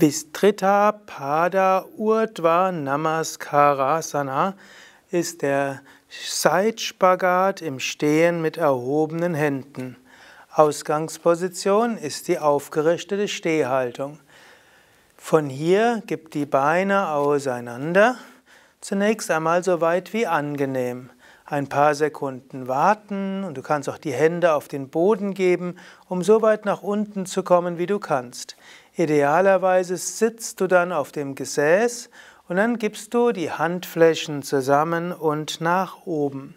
Vistrita Pada Urdva Namaskarasana ist der Seitspagat im Stehen mit erhobenen Händen. Ausgangsposition ist die aufgerichtete Stehhaltung. Von hier gibt die Beine auseinander, zunächst einmal so weit wie angenehm ein paar Sekunden warten und du kannst auch die Hände auf den Boden geben, um so weit nach unten zu kommen, wie du kannst. Idealerweise sitzt du dann auf dem Gesäß und dann gibst du die Handflächen zusammen und nach oben.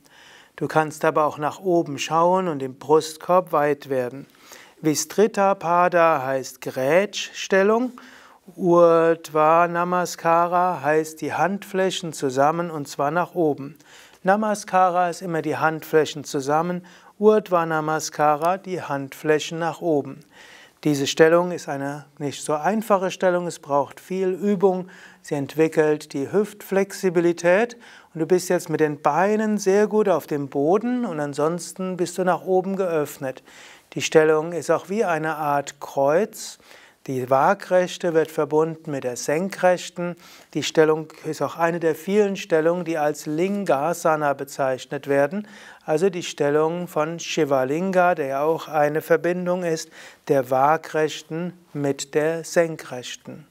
Du kannst aber auch nach oben schauen und im Brustkorb weit werden. Vistrita Pada heißt Grätschstellung. Urdhva Namaskara heißt die Handflächen zusammen und zwar nach oben. Namaskara ist immer die Handflächen zusammen, Urdhva Namaskara die Handflächen nach oben. Diese Stellung ist eine nicht so einfache Stellung, es braucht viel Übung. Sie entwickelt die Hüftflexibilität und du bist jetzt mit den Beinen sehr gut auf dem Boden und ansonsten bist du nach oben geöffnet. Die Stellung ist auch wie eine Art Kreuz. Die Waagrechte wird verbunden mit der Senkrechten. Die Stellung ist auch eine der vielen Stellungen, die als Lingasana bezeichnet werden, also die Stellung von Shivalinga, der ja auch eine Verbindung ist der Waagrechten mit der Senkrechten.